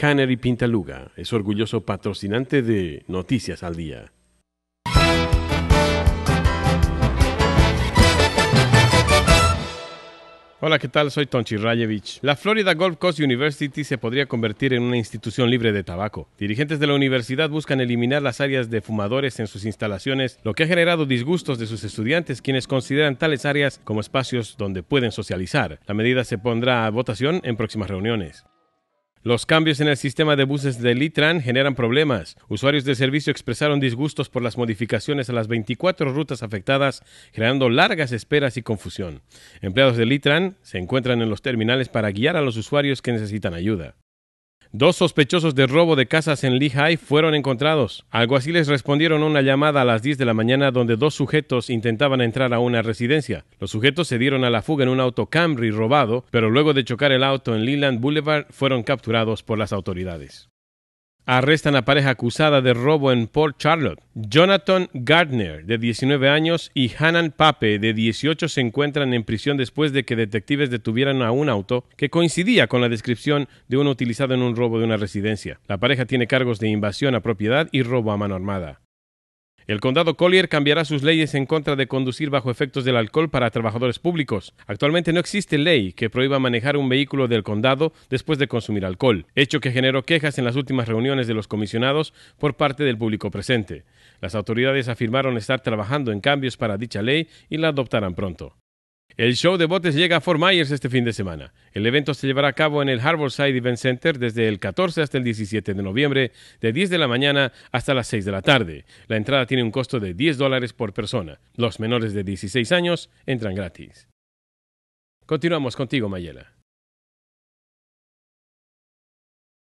Canary Pintaluga es orgulloso patrocinante de Noticias al Día. Hola, ¿qué tal? Soy Tonchi Rayevich. La Florida Gulf Coast University se podría convertir en una institución libre de tabaco. Dirigentes de la universidad buscan eliminar las áreas de fumadores en sus instalaciones, lo que ha generado disgustos de sus estudiantes, quienes consideran tales áreas como espacios donde pueden socializar. La medida se pondrá a votación en próximas reuniones. Los cambios en el sistema de buses de Litran generan problemas. Usuarios del servicio expresaron disgustos por las modificaciones a las 24 rutas afectadas, generando largas esperas y confusión. Empleados de Litran se encuentran en los terminales para guiar a los usuarios que necesitan ayuda. Dos sospechosos de robo de casas en Lehigh fueron encontrados. Algo así les respondieron una llamada a las 10 de la mañana donde dos sujetos intentaban entrar a una residencia. Los sujetos se dieron a la fuga en un auto Camry robado, pero luego de chocar el auto en Leland Boulevard fueron capturados por las autoridades arrestan a pareja acusada de robo en Port Charlotte. Jonathan Gardner, de 19 años, y Hanan Pape, de 18, se encuentran en prisión después de que detectives detuvieran a un auto que coincidía con la descripción de uno utilizado en un robo de una residencia. La pareja tiene cargos de invasión a propiedad y robo a mano armada. El condado Collier cambiará sus leyes en contra de conducir bajo efectos del alcohol para trabajadores públicos. Actualmente no existe ley que prohíba manejar un vehículo del condado después de consumir alcohol, hecho que generó quejas en las últimas reuniones de los comisionados por parte del público presente. Las autoridades afirmaron estar trabajando en cambios para dicha ley y la adoptarán pronto. El show de botes llega a Fort Myers este fin de semana. El evento se llevará a cabo en el Harborside Event Center desde el 14 hasta el 17 de noviembre, de 10 de la mañana hasta las 6 de la tarde. La entrada tiene un costo de 10 dólares por persona. Los menores de 16 años entran gratis. Continuamos contigo, Mayela.